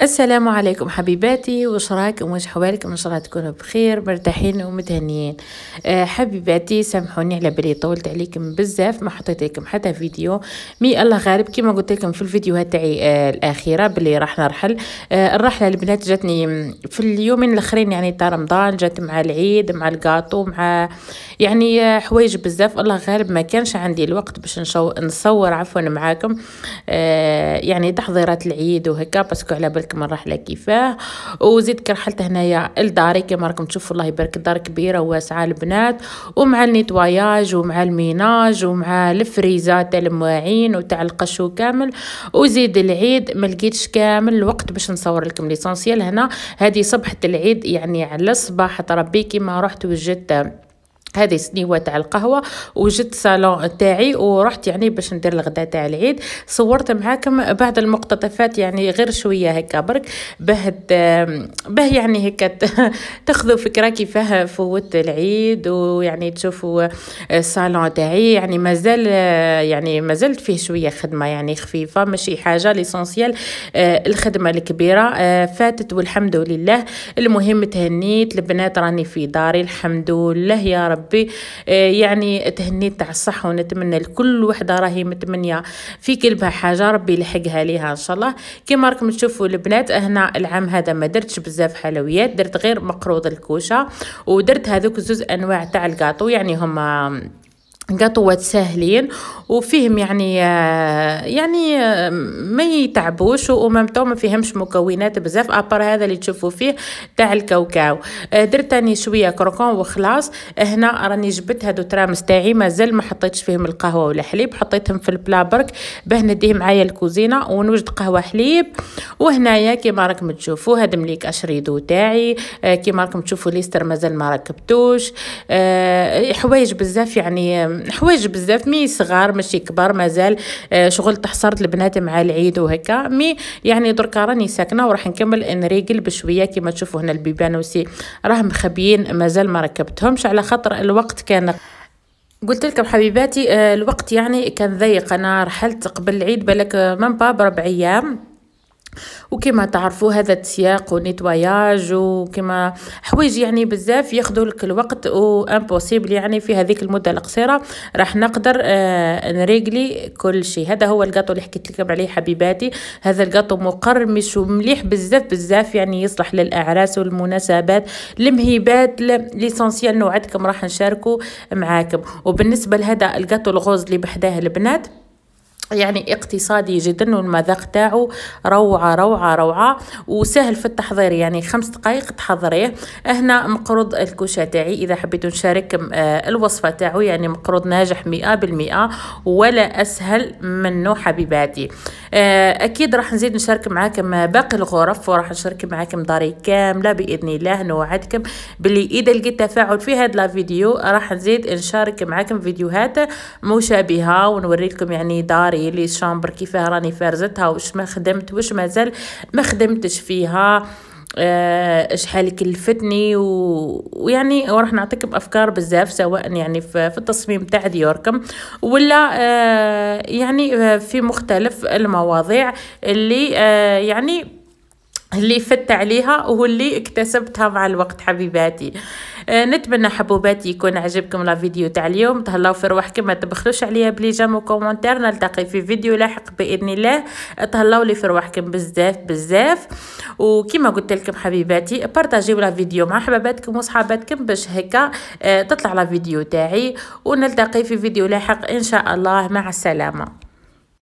السلام عليكم حبيباتي وش رايكم وش حوالكم ان شاء الله تكونوا بخير مرتاحين ومتهنيين أه حبيباتي سامحوني على بالي طولت عليكم بزاف ما حطيت لكم حتى فيديو مي الله غالب كما قلت لكم في الفيديوهات تاعي أه الاخيره بلي راح نرحل أه الرحله البنات جاتني في اليومين الاخرين يعني تاع رمضان جات مع العيد مع الكاطو مع يعني آه، حوايج بزاف الله غالب ما كانش عندي الوقت باش نصور عفوا معاكم أه يعني تحضيرات العيد وهكا باسكو على من الرحله كيفاه وزيد رحلت هنايا لداري كما راكم تشوفوا الله يبارك الدار كبيره واسعه البنات ومع النيتواياج ومع الميناج ومع الفريزه تاع المواعين وتاع القشو كامل وزيد العيد ما لقيتش كامل الوقت باش نصور لكم ليسونسيال هنا هذه صبحه العيد يعني على الصباح تربي كيما رحت وجدت هذه سنيوه تاع القهوه وجدت صالون تاعي ورحت يعني باش ندير الغداء تاع العيد صورت معاكم بعض المقتطفات يعني غير شويه هكا برك باه باه يعني هكا تاخذوا فكره كيفاه فوت العيد ويعني تشوفوا الصالون تاعي يعني مازال يعني مازلت فيه شويه خدمه يعني خفيفه ماشي حاجه ليسونسيال آه، الخدمه الكبيره آه، فاتت والحمد لله المهم تهنيت البنات راني في داري الحمد لله يا رب ربي آه، يعني تهنيت تاع الصحة ونتمنى لكل وحدة راهي متمنية في قلبها حاجة ربي يلحقها ليها ان شاء الله كيما راكم تشوفوا البنات هنا العام هذا ما درتش بزاف حلويات درت غير مقروض الكوشة ودرت هذوك زوز انواع تاع الكاطو يعني هما قطوات ساهلين وفيهم يعني آه، يعني آه، ما يتعبوش ومام ما فيهمش مكونات بزاف ابر هذا اللي تشوفوا فيه تاع الكاوكاو آه، درت اني شويه كروكون وخلاص هنا راني جبت هادو ترامس تاعي مازال ما حطيتش فيهم القهوه ولا حليب حطيتهم في البلا برك باه نديه معايا الكوزينه ونوجد قهوه حليب وهنايا كيما راكم تشوفوا هذا مليك اشريدو تاعي كيما راكم تشوفوا ليستر مازال ما ركبتوش حوايج بزاف يعني حوايج بزاف مي صغار ماشي كبار مازال آه، شغل تحصرت البنات مع العيد وهكا مي يعني دركا راني ساكنه وراح نكمل نريقل بشويه كما تشوفوا هنا البيبانوسي راه مخبيين مازال ما ركبتهمش على خاطر الوقت كان قلت لكم حبيباتي آه، الوقت يعني كان ضيق انا رحلت قبل العيد بالك آه، من باب ربع ايام وكما تعرفوا هذا السياق ونيتواياج وكما حوايج يعني بزاف ياخذوا لك الوقت وامبوسيبل يعني في هذيك المده القصيره راح نقدر آه نريقلي كل شيء هذا هو القاطو اللي حكيت لكم عليه حبيباتي هذا القاطو مقرمش ومليح بزاف بزاف يعني يصلح للاعراس والمناسبات المهيبات ليسونسيال نوعدكم راح نشاركه معاكم وبالنسبه لهذا القاطو الغوز اللي بحداه البنات يعني اقتصادي جدا والمذاق تاعو روعه روعه روعه وسهل في التحضير يعني خمس دقائق تحضريه هنا مقروض الكوشه تاعي اذا حبيتوا نشارككم آه، الوصفه تاعو يعني مقروض ناجح 100% ولا اسهل منه حبيباتي آه، اكيد راح نزيد نشارك معاكم باقي الغرف وراح نشارك معاكم داري كامله باذن الله نوعدكم باللي اذا لقيت تفاعل في هذا الفيديو راح نزيد نشارك معاكم فيديوهات مشابهه ونوري لكم يعني داري هي لي شامبر كيفاه راني فارزتها واش ما خدمت واش مازال ما خدمتش فيها آه، شحال كلفتني و... ويعني راح نعطيكم افكار بزاف سواء يعني في التصميم تاع ديوركم ولا آه، يعني في مختلف المواضيع اللي آه، يعني اللي فت عليها وهو اللي اكتسبتها مع الوقت حبيباتي أه نتمنى حبوباتي يكون عجبكم لا فيديو تاع اليوم تهلاو في روحكم ما تبخلوش عليا بلي جام وكومونتير نلتقي في فيديو لاحق باذن الله تهلاو لي في روحكم بزاف بزاف وكما قلت لكم حبيباتي بارطاجيو لا فيديو مع حباباتكم وصحاباتكم باش هكا أه تطلع لا فيديو تاعي ونلتقي في فيديو لاحق ان شاء الله مع السلامه